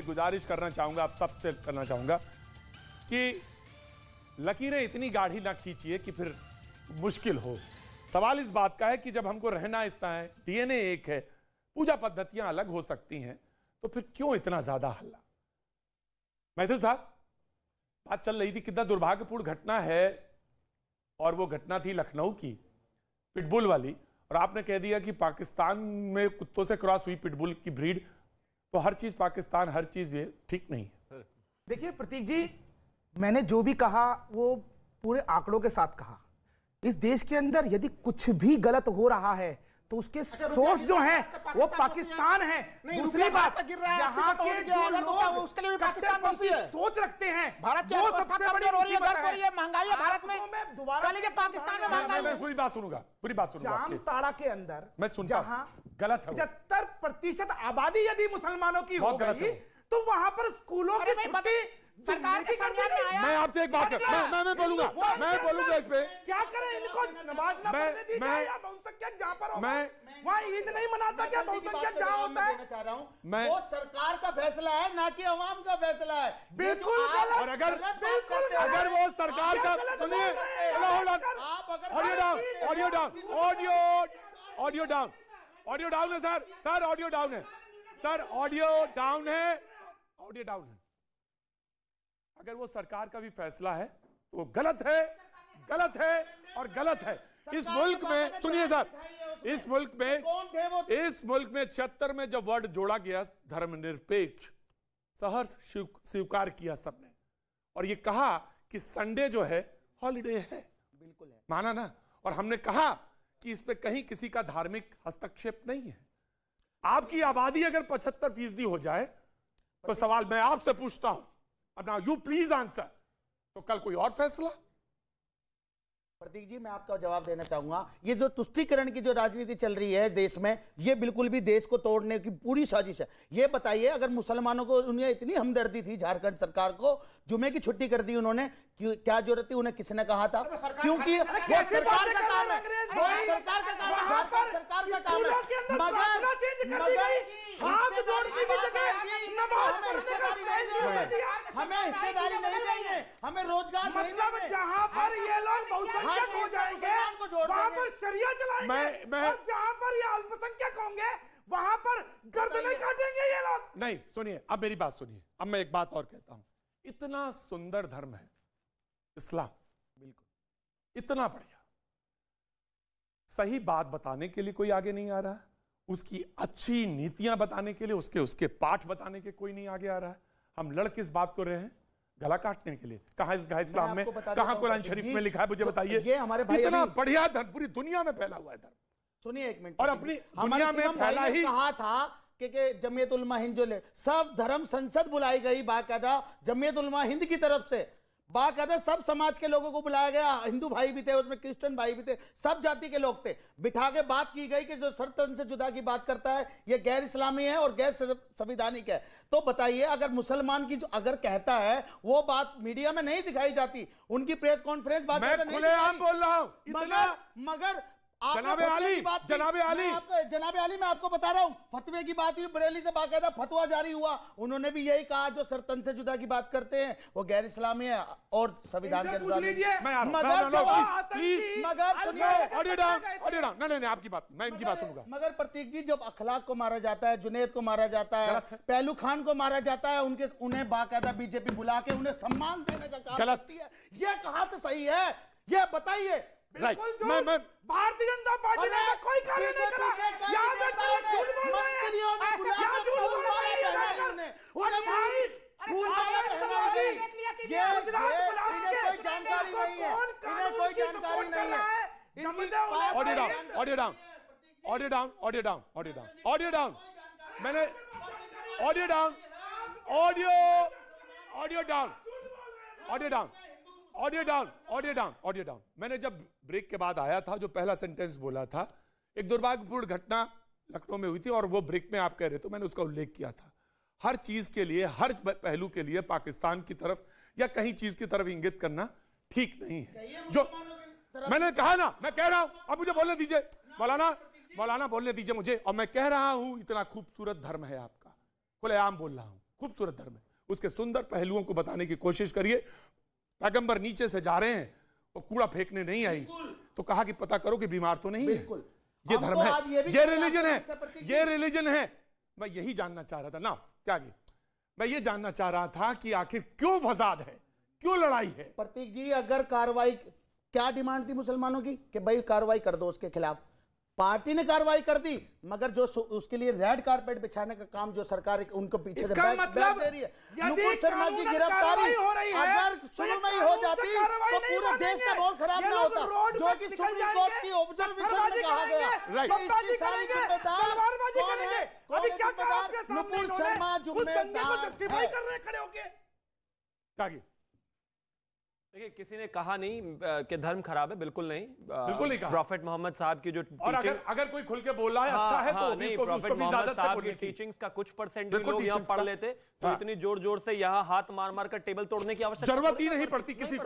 एक गुजारिश करना चाहूँगा आप सबसे करना चाहूँगा कि लकीरें इतनी गाढ़ी ना खींचिए कि फिर मुश्किल हो सवाल इस बात का है कि जब हमको रहना इसना है डीएनए एक है पूजा पद्धतियां अलग हो सकती हैं तो फिर क्यों इतना ज्यादा हल्ला मैथिल साहब बात चल रही थी कितना दुर्भाग्यपूर्ण घटना है और वो घटना थी लखनऊ की पिटबुल वाली और आपने कह दिया कि पाकिस्तान में कुत्तों से क्रॉस हुई पिटबुल की ब्रीड तो हर चीज़ पाकिस्तान हर चीज़ ये ठीक नहीं है देखिए प्रतीक जी मैंने जो भी कहा वो पूरे आंकड़ों के साथ कहा इस देश के अंदर यदि कुछ भी गलत हो रहा है तो उसके अच्छा, सोर्स जो है तो वो पाकिस्तान है दूसरी बात यहाँ तो के जो लोग उसके लिए पाकिस्तान है। सोच रखते हैं भारत की सबसे बड़ी रोली है गर्व हो है महंगाई है भारत में दोबारा पाकिस्तान में पूरी बात सुनूंगा पूरी बात सुनूंगा ताड़ा के अंदर मैं सुन जहाँ गलत है पचहत्तर प्रतिशत आबादी यदि मुसलमानों की हो गई तो वहां पर स्कूलों की छुट्टी सरकार की कर मैं आपसे एक बात मैं बोलूंगा मैं बोलूंगा इस पे क्या करें इनको नमाज ना पढ़ने दी जाए या बहुसंख्यक जहां पर मैं वहां ईद नहीं मनाता क्या बहुसंख्यक जहां होता है चाह रहा हूं मैं वो सरकार का फैसला है ना कि अवाम का फैसला है बिल्कुल और अगर बिल्कुल अगर वो सरकार का सुनिए audio down audio down audio audio down audio down है सर सर ऑडियो डाउन है सर ऑडियो डाउन है ऑडियो डाउन है अगर वो सरकार का भी फैसला है तो वो गलत है गलत है और गलत है इस मुल्क में सुनिए सर इस मुल्क में इस मुल्क में छिहत्तर में जब वर्ड जोड़ा गया धर्मनिरपेक्ष सहर्ष स्वीकार किया सबने और ये कहा कि संडे जो है हॉलिडे है बिल्कुल है माना ना और हमने कहा कि पे कहीं किसी का धार्मिक हस्तक्षेप नहीं है आपकी आबादी अगर पचहत्तर फीसदी हो जाए तो सवाल मैं आपसे पूछता हूं अब यू प्लीज आंसर तो कल कोई और फैसला प्रतीक जी मैं आपका जवाब देना चाहूंगा ये जो तुष्टिकरण की जो राजनीति चल रही है देश में ये बिल्कुल भी देश को तोड़ने की पूरी साजिश है ये बताइए अगर मुसलमानों को उन्हें इतनी हमदर्दी थी झारखंड सरकार को जुमे की छुट्टी कर दी उन्होंने क्या जरूरत थी उन्हें किसने कहा था क्योंकि वो सरकार का काम है सरकार का काम है सरकार का काम है मगर मगर हाथ जोड़ने की जगह नमाज पढ़ने का चेंज कर दिया हमें हिस्सेदारी नहीं देंगे हमें रोजगार नहीं देंगे मतलब जहां पर ये लोग बहुसंख्यक हो जाएंगे वहां पर शरिया चलाएंगे और जहां पर ये अल्पसंख्यक होंगे वहां पर गर्दनें काटेंगे ये लोग नहीं सुनिए अब मेरी बात सुनिए अब मैं एक बात और कहता हूं इतना सुंदर धर्म है इस्लाम बिल्कुल इतना बढ़िया सही बात बताने के लिए कोई आगे नहीं आ रहा उसकी अच्छी नीतियां बताने के लिए उसके उसके पाठ बताने के कोई नहीं आगे आ रहा है हम लड़के इस बात को रहे हैं गला काटने के लिए कहा इस्लाम में कहा कुरान शरीफ में लिखा है मुझे तो बताइए हमारे भाई इतना बढ़िया धर्म पूरी दुनिया में फैला हुआ है धर्म सुनिए एक मिनट और अपनी दुनिया में फैला ही कहा था कि, के जमियत उलमा हिंद जो ले सब धर्म संसद बुलाई गई बाकायदा जमियत उलमा हिंद की तरफ से बात कहते सब समाज के लोगों को बुलाया गया हिंदू भाई भी थे उसमें क्रिश्चियन भाई भी थे सब जाति के लोग थे बिठा के बात की गई कि जो सरतन से जुदा की बात करता है ये गैर इस्लामी है और गैर संविधानिक है तो बताइए अगर मुसलमान की जो अगर कहता है वो बात मीडिया में नहीं दिखाई जाती उनकी प्रेस कॉन्फ्रेंस बात मैं नहीं बोल रहा हूं मगर मगर जनाबे आली जनाबे आली जनाबे आली मैं आपको बता रहा हूँ फतवे की बात हुई बरेली से बाकायदा फतवा जारी हुआ उन्होंने भी यही कहा जो सरतन से जुदा की बात करते हैं वो गैर इस्लामी है और संविधान के आपकी बात मैं इनकी बात सुनूंगा मगर प्रतीक जी जब अखलाक को मारा जाता है जुनेद को मारा जाता है पहलू खान को मारा जाता है उनके उन्हें बाकायदा बीजेपी बुला के उन्हें सम्मान देने का है ये कहा से सही है ये बताइए बिल्कुल मैं भारतीय जनता पार्टी ने कोई कार्य नहीं करा यहां पे झूठ बोल रहे हैं यहां झूठ बोल रहे हैं उन्हें भाई फूल माला पहना गई ये इन्हें जानकारी नहीं है इन्हें कोई जानकारी नहीं है audio down audio down audio down audio down audio down audio down मैंने audio down audio audio down audio down audio down audio down audio down मैंने जब ब्रेक के बाद आया था जो पहला सेंटेंस बोला था एक दुर्भाग्यपूर्ण घटना लखनऊ में हुई थी और वो ब्रेक में आप कह रहे थे तो मैंने उसका उल्लेख किया था हर चीज के लिए हर पहलू के लिए पाकिस्तान की तरफ या कहीं चीज की तरफ इंगित करना ठीक नहीं है जो मैंने कहा ना मैं कह रहा हूं अब मुझे बोलने दीजिए मौलाना मौलाना बोलने दीजिए मुझे और मैं कह रहा हूं इतना खूबसूरत धर्म है आपका खुलेआम बोल रहा हूं खूबसूरत धर्म है उसके सुंदर पहलुओं को बताने की कोशिश करिए पैगंबर नीचे से जा रहे हैं और कूड़ा फेंकने नहीं आई तो कहा कि पता करो कि बीमार तो नहीं है ये धर्म तो है ये, रिलीजन है तो अच्छा ये रिलीजन है मैं यही जानना चाह रहा था ना त्यागी मैं ये जानना चाह रहा था कि आखिर क्यों फसाद है क्यों लड़ाई है प्रतीक जी अगर कार्रवाई क्या डिमांड थी मुसलमानों की कि भाई कार्रवाई कर दो उसके खिलाफ पार्टी ने कार्रवाई कर दी मगर जो उसके लिए रेड कारपेट बिछाने का काम जो सरकार उनको पीछे से मतलब दे रही है नुपुर शर्मा की गिरफ्तारी अगर तो सुनो कार्रवाई हो जाती तो पूरे देश का माहौल खराब ना होता जो कि सुप्रीम कोर्ट की ऑब्जर्वेशन में कहा गया तो इसकी सारी जिम्मेदार कौन है कौन है जिम्मेदार नुपुर शर्मा जिम्मेदार है देखिए किसी ने कहा नहीं कि धर्म खराब है बिल्कुल नहीं बिल्कुल नहीं कहा प्रॉफिट मोहम्मद साहब की जो और अगर अगर कोई खुल के बोल रहा है अच्छा हाँ, अच्छा है तो हाँ, तो नहीं प्रॉफिट मोहम्मद साहब की टीचिंग्स का कुछ परसेंट लोग यहाँ पढ़ लेते तो हाँ। इतनी जोर जोर से यहाँ हाथ मार मार कर टेबल तोड़ने की आवश्यकता जरूरत ही नहीं पड़ती किसी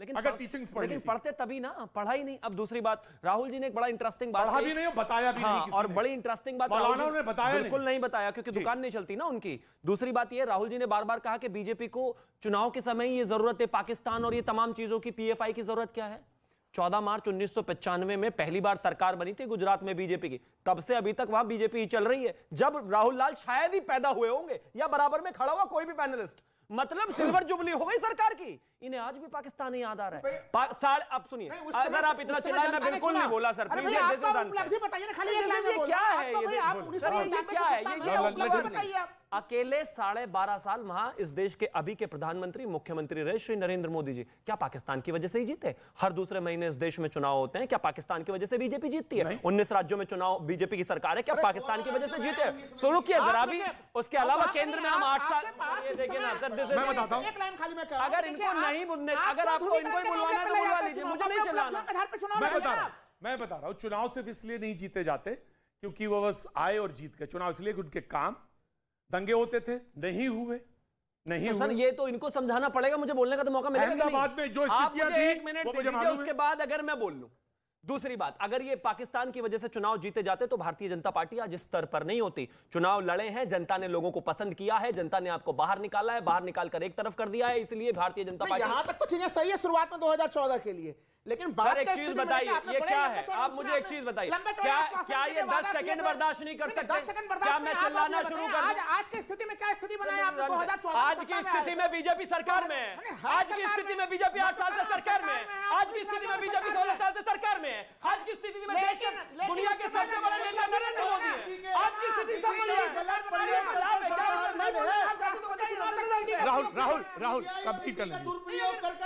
लेकिन अगर टीचिंग लेकिन पढ़ते तभी ना पढ़ा ही नहीं अब दूसरी बात राहुल जी ने एक बड़ा इंटरेस्टिंग बात पढ़ा भी नहीं बताया भी हाँ, नहीं और बड़ी इंटरेस्टिंग बात ने बताया बिल्कुल नहीं बताया क्योंकि दुकान नहीं चलती ना उनकी दूसरी बात ये राहुल जी ने बार बार कहा कि बीजेपी को चुनाव के समय ये जरूरत है पाकिस्तान और ये तमाम चीजों की पी की जरूरत क्या है 14 मार्च उन्नीस में पहली बार सरकार बनी थी गुजरात में बीजेपी की तब से अभी तक वहां बीजेपी ही चल रही है जब राहुल लाल शायद ही पैदा हुए होंगे या बराबर में खड़ा हुआ कोई भी पैनलिस्ट मतलब सिल्वर जुबली हो गई सरकार की इन्हें आज भी पाकिस्तानी याद आ रहा है आप सुनिए अगर आप इतना चिल्लाए मैं बिल्कुल नहीं बोला सर क्या है क्या है अकेले साढ़े बारह साल वहां इस देश के अभी के प्रधानमंत्री मुख्यमंत्री रहे श्री नरेंद्र मोदी जी क्या पाकिस्तान की वजह से ही जीते हर दूसरे महीने इस देश में चुनाव होते हैं क्या पाकिस्तान की वजह से बीजेपी जीतती है उन्नीस राज्यों में चुनाव बीजेपी की सरकार है क्या पाकिस्तान की वजह से जीते शुरू किया जरा भी उसके अलावा केंद्र में हम आठ साल अगर इनको नहीं अगर तो आपको इनको तो मुझे नहीं चलाना मैं बता रहा हूँ चुनाव सिर्फ इसलिए नहीं जीते जाते क्योंकि वो बस आए और जीत गए चुनाव इसलिए उनके काम दंगे होते थे नहीं हुए नहीं तो सर ये तो इनको समझाना पड़ेगा मुझे बोलने का तो मौका मिलेगा अहमदाबाद में जो स्थितियां थी एक मिनट उसके बाद अगर मैं बोल लू दूसरी बात अगर ये पाकिस्तान की वजह से चुनाव जीते जाते तो भारतीय जनता पार्टी आज इस स्तर पर नहीं होती चुनाव लड़े हैं जनता ने लोगों को पसंद किया है जनता ने आपको बाहर निकाला है बाहर निकालकर एक तरफ कर दिया है इसलिए भारतीय जनता पार्टी यहां तक तो चीजें सही है शुरुआत में 2014 के लिए लेकिन बात एक चीज बताइए ये क्या है आप मुझे एक चीज बताइए क्या क्या ये दस सेकंड बर्दाश्त नहीं कर सकते क्या मैं चिल्लाना शुरू कर आज आज की स्थिति में क्या स्थिति बनाया आपने दो आज की स्थिति में बीजेपी सरकार में आज की स्थिति में बीजेपी आठ साल से सरकार में आज की स्थिति में बीजेपी सोलह राहुल कभी कर